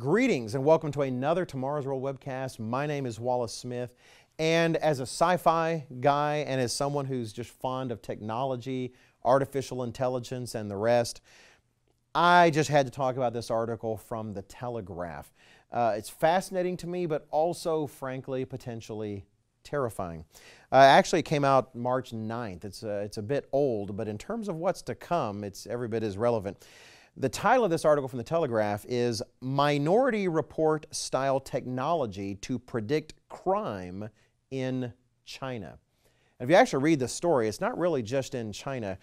Greetings and welcome to another Tomorrow's World webcast. My name is Wallace Smith, and as a sci fi guy and as someone who's just fond of technology, artificial intelligence, and the rest, I just had to talk about this article from The Telegraph. Uh, it's fascinating to me, but also, frankly, potentially terrifying. Uh, actually, it came out March 9th. It's, uh, it's a bit old, but in terms of what's to come, it's every bit as relevant. The title of this article from The Telegraph is Minority Report Style Technology to Predict Crime in China. And if you actually read the story, it's not really just in China.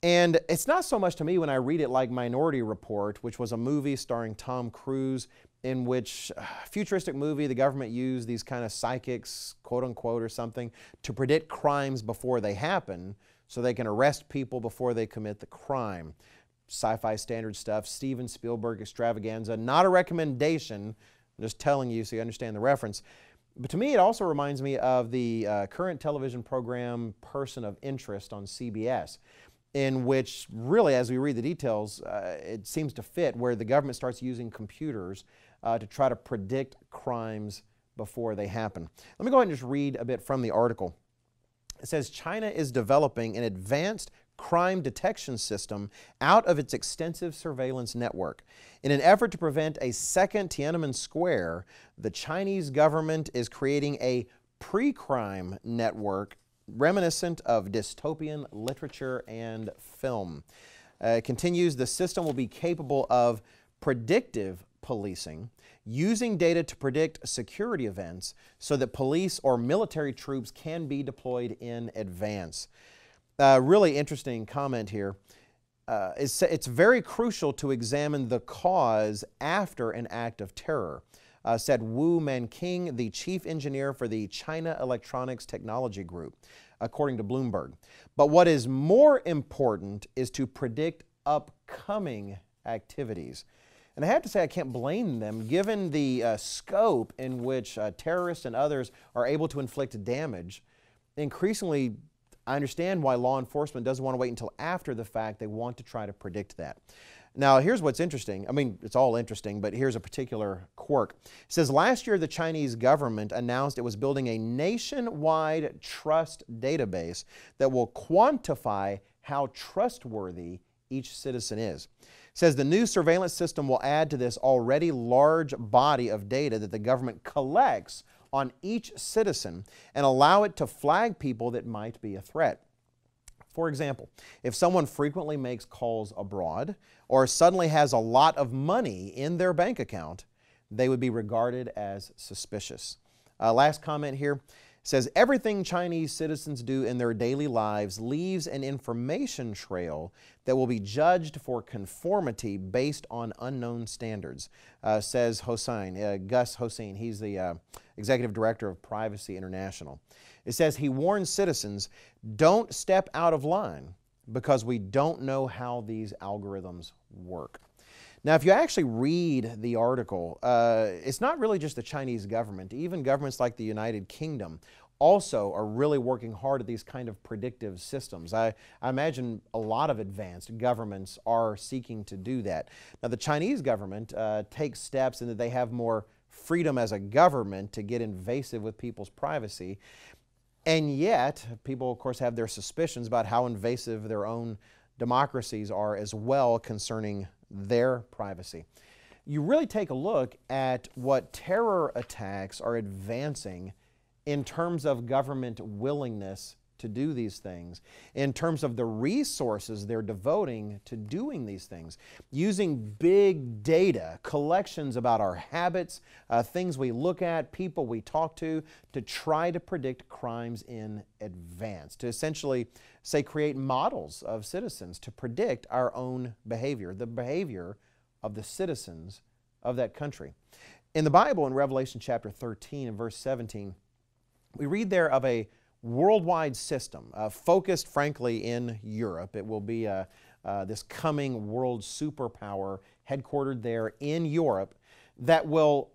And it's not so much to me when I read it like Minority Report, which was a movie starring Tom Cruise, in which uh, futuristic movie the government used these kind of psychics, quote unquote, or something, to predict crimes before they happen so they can arrest people before they commit the crime sci-fi standard stuff, Steven Spielberg extravaganza, not a recommendation, I'm just telling you so you understand the reference. But to me, it also reminds me of the uh, current television program Person of Interest on CBS, in which really, as we read the details, uh, it seems to fit where the government starts using computers uh, to try to predict crimes before they happen. Let me go ahead and just read a bit from the article. It says China is developing an advanced crime detection system out of its extensive surveillance network. In an effort to prevent a second Tiananmen Square, the Chinese government is creating a pre crime network reminiscent of dystopian literature and film. Uh, continues the system will be capable of predictive policing, using data to predict security events so that police or military troops can be deployed in advance. Uh, really interesting comment here. Uh, it's, it's, very crucial to examine the cause after an act of terror, uh, said Wu Manqing, the chief engineer for the China Electronics Technology Group, according to Bloomberg. But what is more important is to predict upcoming activities. And I have to say, I can't blame them given the uh, scope in which uh, terrorists and others are able to inflict damage. Increasingly, I understand why law enforcement doesn't want to wait until after the fact. They want to try to predict that. Now, here's what's interesting. I mean, it's all interesting, but here's a particular quirk. It says last year the Chinese government announced it was building a nationwide trust database that will quantify how trustworthy each citizen is. It says the new surveillance system will add to this already large body of data that the government collects on each citizen and allow it to flag people that might be a threat. For example, if someone frequently makes calls abroad or suddenly has a lot of money in their bank account, they would be regarded as suspicious. Uh, last comment here says everything Chinese citizens do in their daily lives leaves an information trail that will be judged for conformity based on unknown standards, uh, says Hossein, uh, Gus Hossein. He's the uh, executive director of Privacy International. It says he warns citizens don't step out of line because we don't know how these algorithms work. Now, if you actually read the article, uh, it's not really just the Chinese government. Even governments like the United Kingdom also are really working hard at these kind of predictive systems. I, I, imagine a lot of advanced governments are seeking to do that. Now, the Chinese government uh, takes steps in that they have more freedom as a government to get invasive with people's privacy. And yet, people, of course, have their suspicions about how invasive their own democracies are as well concerning their privacy. You really take a look at what terror attacks are advancing in terms of government willingness to do these things, in terms of the resources they're devoting to doing these things, using big data, collections about our habits, uh, things we look at, people we talk to, to try to predict crimes in advance, to essentially, say, create models of citizens to predict our own behavior, the behavior of the citizens of that country. In the Bible, in Revelation chapter 13 and verse 17, we read there of a worldwide system, uh, focused frankly in Europe. It will be uh, uh, this coming world superpower headquartered there in Europe that will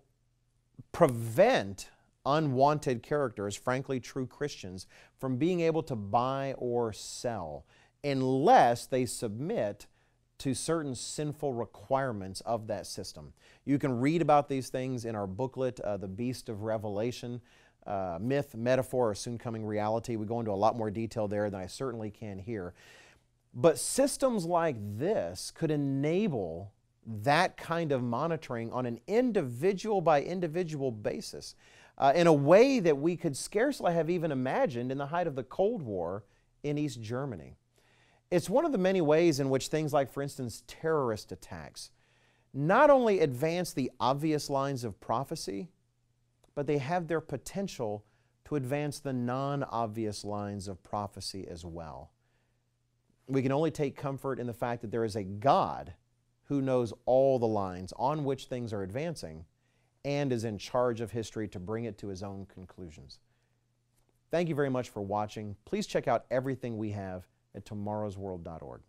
prevent unwanted characters, frankly true Christians, from being able to buy or sell unless they submit to certain sinful requirements of that system. You can read about these things in our booklet, uh, The Beast of Revelation uh, myth, metaphor, or soon coming reality. We go into a lot more detail there than I certainly can here. But systems like this could enable that kind of monitoring on an individual by individual basis uh, in a way that we could scarcely have even imagined in the height of the Cold War in East Germany. It's one of the many ways in which things like, for instance, terrorist attacks not only advance the obvious lines of prophecy, but they have their potential to advance the non obvious lines of prophecy as well. We can only take comfort in the fact that there is a God who knows all the lines on which things are advancing and is in charge of history to bring it to his own conclusions. Thank you very much for watching. Please check out everything we have at tomorrowsworld.org.